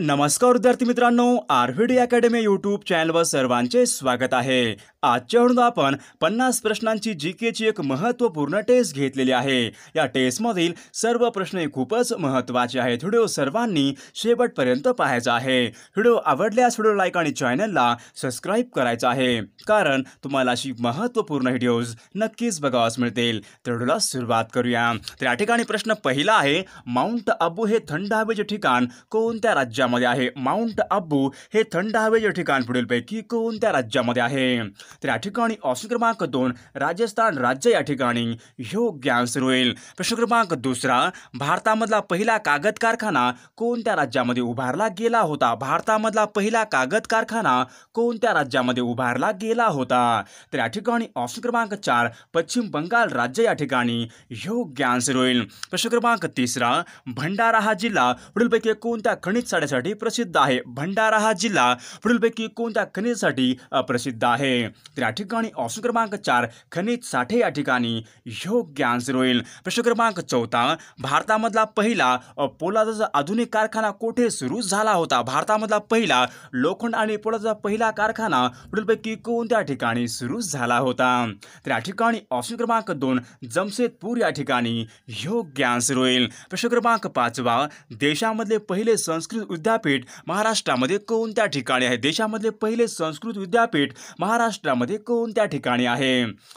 नमस्कार विद्यार्थी मित्रांनो R V D academy YouTube चॅनलवर सर्वांचे स्वागत आहे आजच्या म्हणून आपण पन्नास प्रश्नांची जी केची एक महत्त्वपूर्ण टेस्ट घेतलेली आहे या टेस्टमधील सर्व प्रश्न हे खूपच महत्त्वाचे आहेत व्हिडिओ सर्वांनी शेवटपर्यंत पाहायचा आहे व्हिडिओ आवडल्यास व्हिडिओ लाईक आणि चॅनलला सबस्क्राईब करायचा आहे कारण तुम्हाला अशी महत्त्वपूर्ण व्हिडिओज नक्कीच बघावास मिळतील तर व्हिडिओला सुरुवात करूया तर या ठिकाणी प्रश्न पहिला आहे माउंट अबू हे थंड हवेचे ठिकाण कोणत्या राज्यात राज्यामध्ये आहे माउंट अब्बू हे थंड हवेचे ठिकाण पुढीलपैकी कोणत्या राज्यामध्ये आहे तर या ठिकाणी ऑप्शन क्रमांक दोन राजस्थान राज्य या ठिकाणी योग्य आन्सर होईल प्रश्न क्रमांक दुसरा भारतामधला पहिला कागद कारखाना कोणत्या राज्यामध्ये उभारला गेला होता भारतामधला पहिला कागद कारखाना कोणत्या राज्यामध्ये उभारला गेला होता तर या ठिकाणी ऑप्शन क्रमांक चार पश्चिम बंगाल राज्य या ठिकाणी योग्य आन्सर होईल प्रश्न क्रमांक तिसरा भंडारा हा जिल्हा पुढीलपैकी कोणत्या खनिज साडे कशासाठी प्रसिद्ध आहे भंडारा हा जिल्हा पुढीलपैकी कोणत्या खनिजासाठी प्रसिद्ध आहे तर या ठिकाणी ऑप्शन क्रमांक चार खनिज साठे या ठिकाणी योग्य आन्सर होईल प्रश्न क्रमांक चौथा भारतामधला पहिला पोलादाचा आधुनिक कारखाना कोठे सुरू झाला होता भारतामधला पहिला लोखंड आणि पोलादाचा पहिला कारखाना पुढीलपैकी कोणत्या ठिकाणी सुरू झाला होता तर या ठिकाणी ऑप्शन क्रमांक दोन जमशेदपूर या ठिकाणी योग्य आन्सर होईल प्रश्न क्रमांक पाचवा देशामधले पहिले संस्कृत विद्यापीठ महाराष्ट्रामध्ये कोणत्या ठिकाणी आहे देशामधले पहिले संस्कृत विद्यापीठ महाराष्ट्रामध्ये कोणत्या ठिकाणी आहे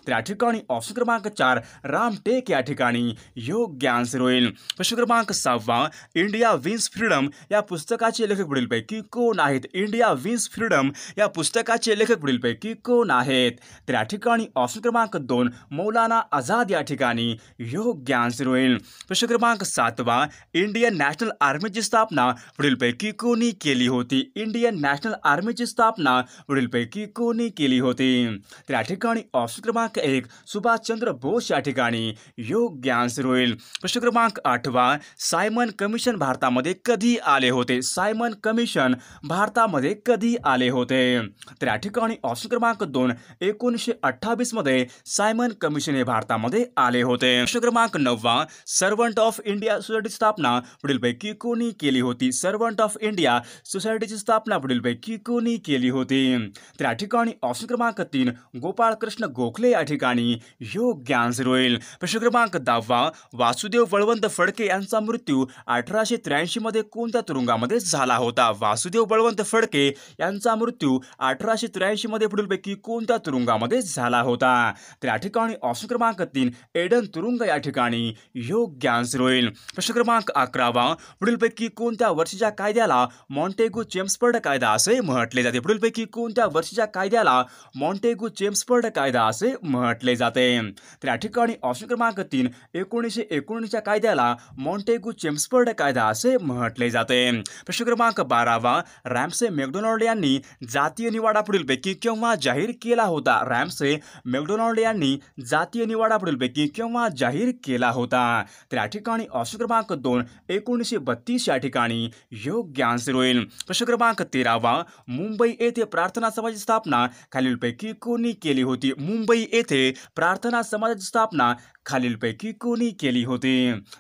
त्या ठिकाणी ऑप्शन क्रमांक चार रामटेक या ठिकाणी योग्य आन्सर होईल प्रश्न क्रमांक सहावा इंडिया विन्स फ्रीडम या पुस्तकाचे लेखक पुढीलपैकी कोण आहेत इंडिया विन्स फ्रीडम या पुस्तकाचे लेखक पुढीलपैकी कोण आहेत त्या ठिकाणी ऑप्शन क्रमांक दोन मौलाना आझाद या ठिकाणी योग्य आन्सर होईल प्रश्न क्रमांक सातवा इंडियन नॅशनल आर्मीची स्थापना पुढीलपैकी कोणी केली होती इंडियन नॅशनल आर्मीची स्थापना वडीलपैकी कोणी केली होती तर या ठिकाणी ऑप्शन क्रमांक एक सुभाषचंद्र बोस या ठिकाणी योग्य आन्सर होईल प्रश्न क्रमांक आठवा सायमन कमिशन भारतामध्ये कधी आले होते सायमन कमिशन भारतामध्ये कधी आले होते तर या ठिकाणी ऑप्शन क्रमांक दोन एकोणीसशे अठ्ठावीस मध्ये सायमन कमिशन हे भारतामध्ये आले होते प्रश्न क्रमांक नववा सर्वंट ऑफ इंडिया सोसायटी स्थापना वडीलपैकी कोणी केली होती सर्वंट ऑफ इंडिया सोसायटीची स्थापना पुढीलपैकी कोणी केली होती तर या ठिकाणी ऑप्शन क्रमांक तीन गोपाळकृष्ण गोखले या ठिकाणी योग्य आन्सर होईल प्रश्न क्रमांक दहावा वासुदेव बळवंत फडके यांचा मृत्यू अठराशे मध्ये कोणत्या तुरुंगामध्ये झाला होता वासुदेव बळवंत फडके यांचा मृत्यू अठराशे त्र्याऐंशीमध्ये पुढीलपैकी कोणत्या तुरुंगामध्ये झाला होता तर या ठिकाणी ऑप्शन क्रमांक तीन एडन तुरुंग या ठिकाणी योग्य आन्सर होईल प्रश्न क्रमांक अकरावा पुढीलपैकी कोणत्या वर्षीच्या कायद्या कायद्याला मॉन्टेगु चेम्सपर्ड कायदा असे म्हटले जाते पुढीलपैकी कोणत्या वर्षीच्या कायद्याला मॉन्टेगु चेम्सपर्ड कायदा असे म्हटले जाते तर या ठिकाणी ऑप्शन क्रमांक तीन एकोणीसशे एकोणीसच्या कायद्याला मॉन्टेगु चेम्सपर्ड कायदा असे म्हटले जाते प्रश्न क्रमांक बारावा रॅम्से मॅकडोनाल्ड यांनी जातीय निवाडा पुढीलपैकी केव्हा जाहीर केला होता रॅम्से मॅकडोनाल्ड यांनी जातीय निवाडा पुढील पुढीलपैकी केव्हा जाहीर केला होता तर या ठिकाणी ऑप्शन क्रमांक दोन एकोणीसशे बत्तीस या ठिकाणी यो ज्ञान सिर होईल प्रश्न क्रमांक तेरावा मुंबई येथे प्रार्थना समाजाची स्थापना खालीलपैकी कोणी केली होती मुंबई येथे प्रार्थना समाजाची स्थापना खालीलपैकी कोणी केली होती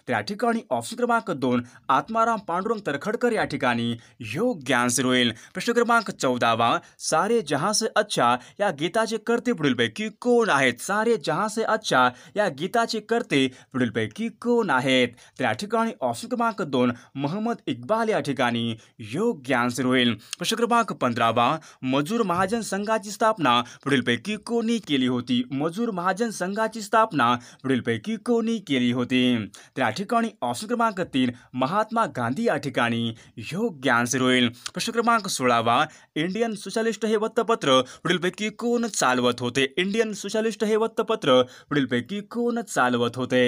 त्या ठिकाणी ऑप्शन क्रमांक दोन आत्माराम पांडुरंग तरखडकर या ठिकाणी योग्य आन्सर होईल प्रश्न क्रमांक चौदावा सारे जहां से अच्छा या गीताचे करते पुढीलपैकी कोण आहेत सारे जहां से अच्छा या गीताचे करते पुढीलपैकी कोण आहेत त्या ठिकाणी ऑप्शन क्रमांक दोन मोहम्मद इक्बाल या ठिकाणी योग आन्सर होईल प्रश्न क्रमांक पंधरावा मजूर महाजन संघाची स्थापना पुढीलपैकी कोणी केली होती मजूर महाजन संघाची स्थापना पुढील पैकी कोणी केली होती त्या ठिकाणी ऑप्शन क्रमांक तीन महात्मा गांधी या ठिकाणी योग्य आन्सर होईल प्रश्न क्रमांक सोळावा इंडियन सोशलिस्ट हे वृत्तपत्र पैकी कोण चालवत होते इंडियन सोशलिस्ट हे वृत्तपत्र पैकी कोण चालवत होते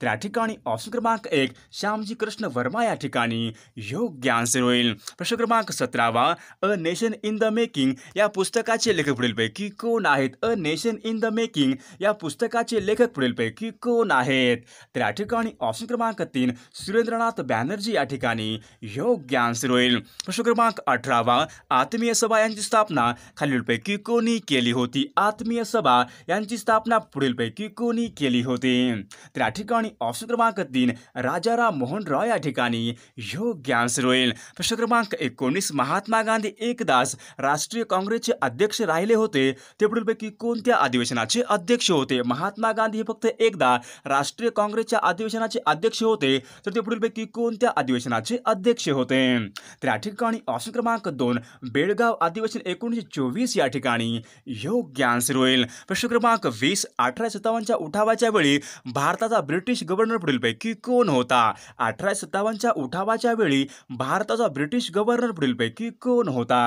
त्या ठिकाणी ऑप्शन क्रमांक एक श्यामजी कृष्ण वर्मा या ठिकाणी योग्य आन्सर होईल प्रश्न क्रमांक सतरावा a nation in the making या पुस्तकाचे लेखक पुढीलपैकी कोण आहेत a nation in the making या पुस्तकाचे लेखक पैकी नक्की कोण आहेत तर या ठिकाणी ऑप्शन क्रमांक तीन सुरेंद्रनाथ बॅनर्जी या ठिकाणी योग्य आन्सर होईल प्रश्न क्रमांक अठरावा आत्मीय सभा यांची स्थापना खालीलपैकी कोणी केली होती आत्मीय सभा यांची स्थापना पुढीलपैकी कोणी केली होती तर या ठिकाणी ऑप्शन क्रमांक तीन राजाराम मोहन रॉय या ठिकाणी योग्य आन्सर होईल प्रश्न क्रमांक एकोणीस महात्मा गांधी एकदास राष्ट्रीय काँग्रेसचे अध्यक्ष राहिले होते ते पुढीलपैकी कोणत्या अधिवेशनाचे अध्यक्ष होते महात्मा गांधी हे फक्त एक एकदा राष्ट्रीय काँग्रेसच्या अधिवेशनाचे अध्यक्ष होते तर ते पुढील पैकी कोणत्या अधिवेशनाचे अध्यक्ष होते तर या ठिकाणी ऑप्शन क्रमांक दोन बेळगाव अधिवेशन एकोणीसशे चोवीस या ठिकाणी योग्य आन्सर होईल प्रश्न क्रमांक वीस अठराशे सत्तावन्नच्या उठावाच्या वेळी भारताचा ब्रिटिश गव्हर्नर पुढील पैकी कोण होता अठराशे सत्तावन्नच्या उठावाच्या वेळी भारताचा ब्रिटिश गव्हर्नर पुढील पैकी कोण होता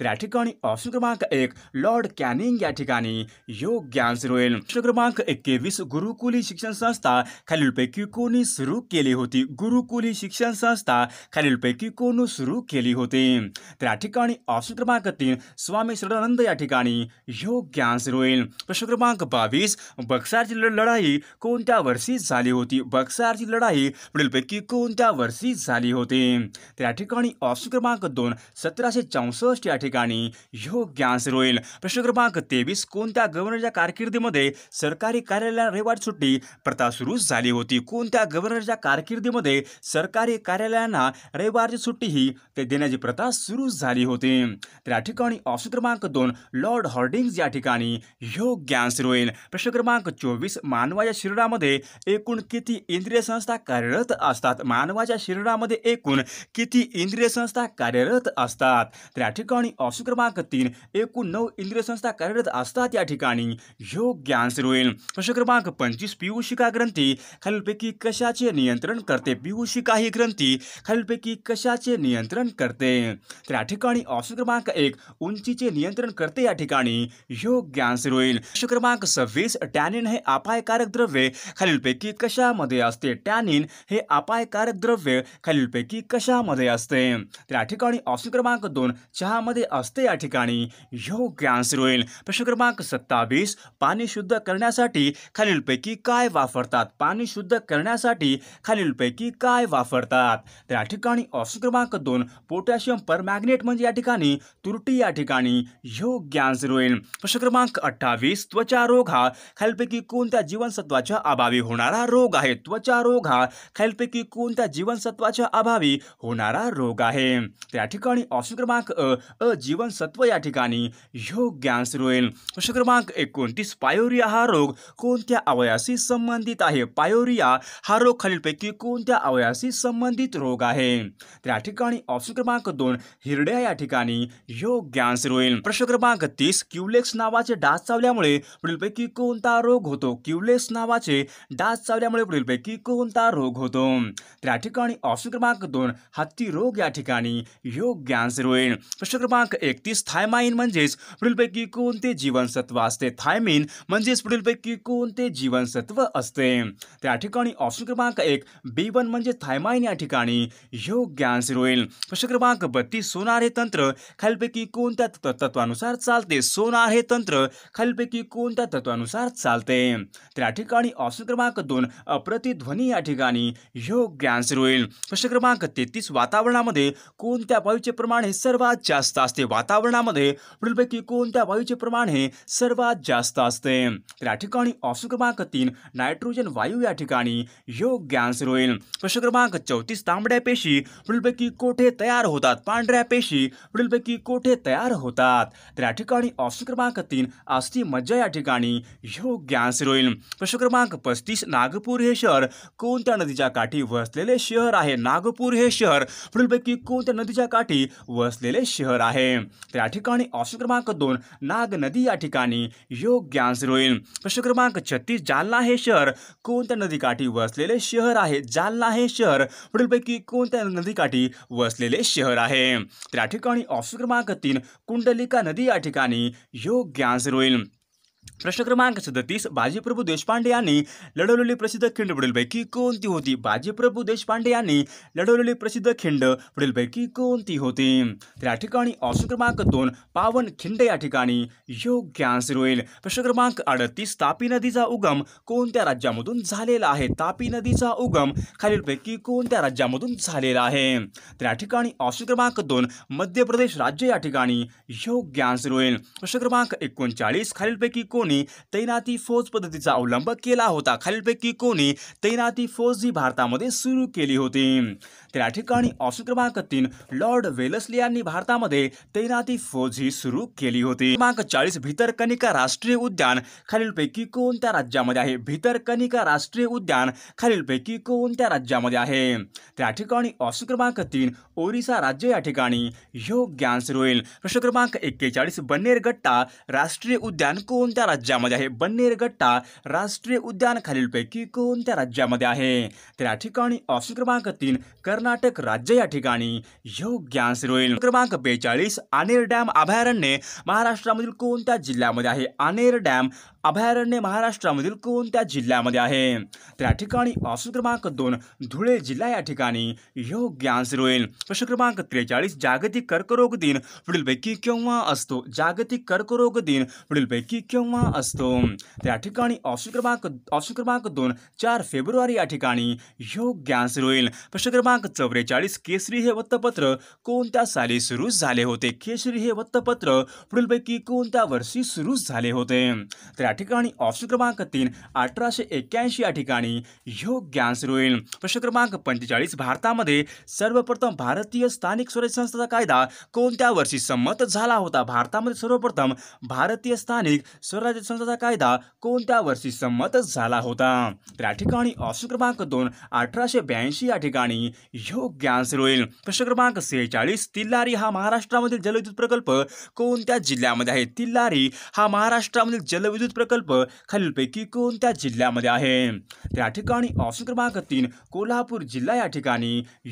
तर या ठिकाणी ऑप्शन क्रमांक एक लॉर्ड कॅनिंग या ठिकाणी योग्य आन्सर होईल प्रश्न क्रमांक एकवीस गुरुकुल गुरुकुल शिक्षण संस्था खालीलपैकी कोणी सुरू केली होती गुरुकुली शिक्षण संस्था खालीलपैकी कोण सुरू केली होती तर या ठिकाणी ऑप्शन क्रमांक तीन स्वामी श्रद्धानंद या ठिकाणी योग्य आन्सर होईल प्रश्न क्रमांक बावीस बक्सारची लढाई कोणत्या वर्षी झाली होती बक्सारची लढाई पुढीलपैकी कोणत्या वर्षी झाली होती तर या ठिकाणी ऑप्शन क्रमांक दोन सतराशे चौसष्ट या ठिकाणी योग्य आन्सर होईल प्रश्न क्रमांक तेवीस कोणत्या गव्हर्नरच्या कारकिर्दीमध्ये सरकारी कार्यालयाला रेवाड सुट्टी प्रथा सुरू झाली होती कोणत्या गव्हर्नरच्या कारकिर्दीमध्ये सरकारी कार्यालयांना रविवारची सुट्टी ही ते देण्याची प्रथा सुरू झाली होती तर या ठिकाणी ऑप्शन क्रमांक दोन लॉर्ड हॉर्डिंग्ज या ठिकाणी योग्य आन्सर होईल प्रश्न क्रमांक चोवीस मानवाच्या शरीरामध्ये एकूण किती इंद्रिय संस्था कार्यरत असतात मानवाच्या शरीरामध्ये एकूण किती इंद्रिय संस्था कार्यरत असतात तर या ठिकाणी ऑप्शन क्रमांक तीन एकूण नऊ इंद्रिय संस्था कार्यरत असतात या ठिकाणी योग्य आन्सर होईल प्रश्न क्रमांक पंच म्हणजेच पियुषिका ग्रंथी खालीलपैकी कशाचे नियंत्रण करते पियुषिका ही ग्रंथी खालीलपैकी कशाचे नियंत्रण करते तर या ऑप्शन क्रमांक एक उंचीचे नियंत्रण करते या ठिकाणी योग्य ऑप्शन क्रमांक सव्वीस टॅनिन हे अपायकारक द्रव्य खालीलपैकी कशामध्ये असते टॅनिन अपायकारक द्रव्य खालीलपैकी कशामध्ये असते ऑप्शन क्रमांक दोन चहामध्ये असते योग ठिकाणी योग्य प्रश्न क्रमांक सत्तावीस पानी शुद्ध करना खालपैकी पैकी काय वापरतात पाणी शुद्ध करण्यासाठी खालीलपैकी काय वापरतात तर या ठिकाणी ऑप्शन क्रमांक दोन पोटॅशियम परमॅग्नेट म्हणजे या ठिकाणी तुरटी या ठिकाणी योग्य आन्सर होईल प्रश्न क्रमांक अठ्ठावीस त्वचा रोग हा खालीलपैकी कोणत्या जीवनसत्वाच्या अभावी होणारा रोग आहे त्वचा रोग हा खालीलपैकी कोणत्या जीवनसत्वाच्या अभावी होणारा रोग आहे त्या ठिकाणी ऑप्शन क्रमांक अ अ जीवनसत्व या ठिकाणी योग्य आन्सर होईल प्रश्न क्रमांक एकोणतीस पायोरिया हा रोग कोणत्या अवयव अवयवाशी संबंधित आहे पायोरिया हा रोग खालीलपैकी कोणत्या अवयवाशी संबंधित रोग आहे त्या ठिकाणी ऑप्शन क्रमांक दोन हिरड्या या ठिकाणी योग्य आन्सर होईल प्रश्न क्रमांक तीस क्युलेक्स नावाचे डास चावल्यामुळे पुढीलपैकी कोणता रोग होतो क्युलेक्स नावाचे डास चावल्यामुळे पुढीलपैकी कोणता रोग होतो त्या ठिकाणी ऑप्शन क्रमांक दोन हत्ती रोग या ठिकाणी योग्य आन्सर होईल प्रश्न क्रमांक एकतीस थायमाइन म्हणजेच पुढीलपैकी कोणते जीवनसत्व असते थायमिन म्हणजेच पुढीलपैकी कोणते जीवन जीवनसत्व असते त्या ठिकाणी ऑप्शन क्रमांक एक बी वन म्हणजे थायमाइन या ठिकाणी योग्य आन्सर होईल प्रश्न क्रमांक बत्तीस सोनार हे तंत्र खालपैकी कोणत्या तत्वानुसार चालते सोनार हे तंत्र खालपैकी कोणत्या तत्वानुसार चालते त्या ठिकाणी ऑप्शन क्रमांक दोन अप्रतिध्वनी या ठिकाणी योग्य आन्सर होईल प्रश्न क्रमांक तेहतीस वातावरणामध्ये कोणत्या वायूचे प्रमाण हे सर्वात जास्त असते वातावरणामध्ये पुढीलपैकी कोणत्या वायूचे प्रमाण हे सर्वात जास्त असते त्या ठिकाणी ऑप्शन क्रमांक तीन तीन नायट्रोजन वायू या ठिकाणी योग्य योग्यांश होईल प्रश्न क्रमांक चौतीस तांबड्या पेशी पुढीलपैकी कोठे तयार होतात पांढऱ्या पेशी पुढीलपैकी कोठे तयार होतात तर या ठिकाणी ऑप्शन क्रमांक तीन अस्थि मज्जा या ठिकाणी योग्य योग्यांश होईल प्रश्न क्रमांक पस्तीस नागपूर हे शहर कोणत्या नदीच्या काठी वसलेले शहर आहे नागपूर हे शहर पुढीलपैकी कोणत्या नदीच्या काठी वसलेले शहर आहे तर या ठिकाणी ऑप्शन क्रमांक दोन नाग नदी या ठिकाणी योग्य योग्यांश होईल प्रश्न क्रमांक छत्तीस जालना जालना हे शहर कोणत्या नदीकाठी वसलेले शहर आहे जालना हे शहर पुढीलपैकी कोणत्या नदीकाठी वसलेले शहर आहे त्या ठिकाणी ऑप्शन क्रमांक तीन कुंडलिका नदी या ठिकाणी योग्य आन्सर होईल प्रश्न क्रमांक सदतीस बाजीप्रभू देशपांडे यांनी लढवलेली प्रसिद्ध खिंड पुढीलपैकी कोणती होती बाजीप्रभू देशपांडे यांनी लढवलेली प्रसिद्ध खिंड पुढीलपैकी कोणती होती तर या ठिकाणी ऑप्शन क्रमांक दोन पावन खिंड या ठिकाणी योग्य आन्सर होईल प्रश्न क्रमांक अडतीस तापी नदीचा उगम कोणत्या राज्यामधून झालेला आहे तापी नदीचा उगम खालीलपैकी कोणत्या राज्यामधून झालेला आहे तर या ठिकाणी ऑप्शन क्रमांक दोन मध्य प्रदेश राज्य या ठिकाणी योग्य आन्सर होईल प्रश्न क्रमांक एकोणचाळीस खालीलपैकी कोण कोणी तैनाती फौज पद्धतीचा अवलंब केला होता खालीलपैकी कोणी तैनाती फौज ही भारतामध्ये सुरू केली होती त्या ठिकाणी ऑप्शन क्रमांक तीन लॉर्ड वेलसली यांनी भारतामध्ये तैनाती फौज ही सुरू केली होती क्रमांक चाळीस भितरकनिका राष्ट्रीय उद्यान खालीलपैकी कोणत्या राज्यामध्ये आहे भितरकनिका राष्ट्रीय उद्यान खालीलपैकी कोणत्या राज्यामध्ये आहे त्या ठिकाणी ऑप्शन क्रमांक तीन ओरिसा राज्य या ठिकाणी योग्य आन्सर होईल प्रश्न क्रमांक एक्केचाळीस बन्नेरगट्टा राष्ट्रीय उद्यान कोणत्या राज्य राज्यामध्ये आहे बन्नेरगट्टा गट्टा राष्ट्रीय उद्यान खालीलपैकी कोणत्या राज्यामध्ये आहे तर या ठिकाणी ऑप्शन क्रमांक तीन कर्नाटक राज्य या ठिकाणी योग्य आन्सर होईल क्रमांक बेचाळीस आनेर डॅम अभयारण्य महाराष्ट्रामधील कोणत्या जिल्ह्यामध्ये आहे आनेर डॅम अभयारण्य महाराष्ट्रामधील कोणत्या जिल्ह्यामध्ये आहे त्या ठिकाणी ऑप्शन क्रमांक दोन धुळे जिल्हा या ठिकाणी योग्य आन्सर होईल प्रश्न क्रमांक त्रेचाळीस जागतिक कर्करोग दिन पुढीलपैकी केव्हा असतो जागतिक कर्करोग दिन पुढीलपैकी केव्हा असतो त्या ठिकाणी ऑप्शन क्रमांक ऑप्शन क्रमांक दोन चार फेब्रुवारी या ठिकाणी योग्य आन्सर होईल प्रश्न क्रमांक चौवेचाळीस केसरी हे वृत्तपत्र कोणत्या साली सुरू झाले होते केसरी हे वृत्तपत्र पुढीलपैकी कोणत्या वर्षी सुरू झाले होते या ठिकाणी ऑप्शन क्रमांक तीन अठराशे एक्क्याऐंशी या ठिकाणी योग्य सुरू होईल प्रश्न क्रमांक पंचेचाळीस भारतामध्ये सर्वप्रथम भारतीय स्थानिक स्वराज्य संस्थेचा कायदा कोणत्या वर्षी संमत झाला होता भारतामध्ये सर्वप्रथम भारतीय स्थानिक स्वराज्य संस्थेचा कायदा कोणत्या वर्षी संमत झाला होता तर या ठिकाणी ऑप्शन क्रमांक दोन अठराशे ब्याऐंशी या ठिकाणी योग्य सुरू होईल प्रश्न क्रमांक सेहेचाळीस तिल्लारी हा महाराष्ट्रामधील जलविद्युत प्रकल्प कोणत्या जिल्ह्यामध्ये आहे तिल्लारी हा महाराष्ट्रामधील जलविद्युत प्रकल्प खालीलपैकी कोणत्या जिल्ह्यामध्ये आहे त्या ठिकाणी ऑप्शन क्रमांक तीन कोल्हापूर जिल्हा या ठिकाणी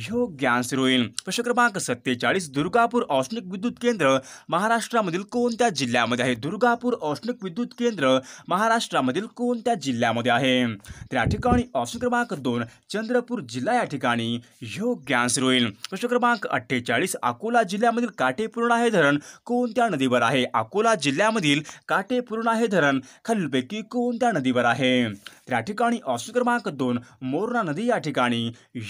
योग्य आन्सर होईल प्रश्न क्रमांक सत्तेचाळीस दुर्गापूर औष्णिक विद्युत केंद्र महाराष्ट्रामधील कोणत्या जिल्ह्यामध्ये आहे दुर्गापूर औष्णिक विद्युत केंद्र महाराष्ट्रामधील कोणत्या जिल्ह्यामध्ये आहे त्या ठिकाणी ऑप्शन क्रमांक दोन चंद्रपूर जिल्हा या ठिकाणी योग्य आन्सर होईल प्रश्न क्रमांक अठ्ठेचाळीस अकोला जिल्ह्यामधील काटेपूर्णा हे धरण कोणत्या नदीवर आहे अकोला जिल्ह्यामधील काटेपूर्णा हे धरण खालीलपैकी कोणत्या नदीवर आहे त्या या ठिकाणी ऑप्शन क्रमांक दोन मोरणा नदी या ठिकाणी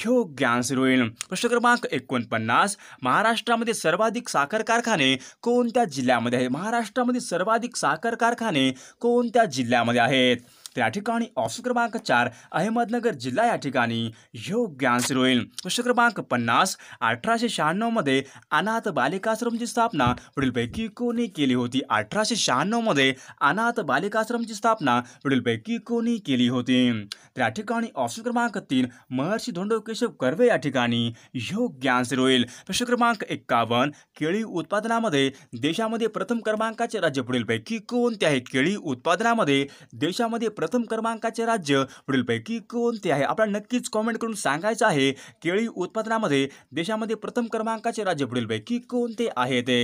योग्य आन्सर होईल प्रश्न क्रमांक एकोणपन्नास महाराष्ट्रामध्ये सर्वाधिक साखर कारखाने कोणत्या जिल्ह्यामध्ये आहे महाराष्ट्रामध्ये सर्वाधिक साखर कारखाने कोणत्या जिल्ह्यामध्ये आहेत त्या ठिकाणी ऑप्शन क्रमांक चार अहमदनगर जिल्हा या ठिकाणी योग्य आन्सर होईल प्रश्न क्रमांक पन्नास अठराशे शहाण्णवमध्ये अनाथ बालिकाश्रमची स्थापना पुढीलपैकी कोणी केली होती अठराशे शहाण्णवमध्ये अनाथ बालिकाश्रमची स्थापना पुढीलपैकी कोणी केली होती त्या ठिकाणी ऑप्शन क्रमांक तीन महर्षी धोंडो केशव कर्वे या ठिकाणी योग्य आन्सर होईल प्रश्न क्रमांक एक्कावन्न केळी उत्पादनामध्ये देशामध्ये प्रथम क्रमांकाचे राज्य पुढील पैकी कोणते आहे केळी उत्पादनामध्ये देशामध्ये प्रथम क्रमांकाचे राज्य पुढीलपैकी कोणते आहे आपल्याला नक्कीच कॉमेंट करून सांगायचं आहे केळी उत्पादनामध्ये देशामध्ये प्रथम क्रमांकाचे राज्य पुढीलपैकी कोणते आहे ते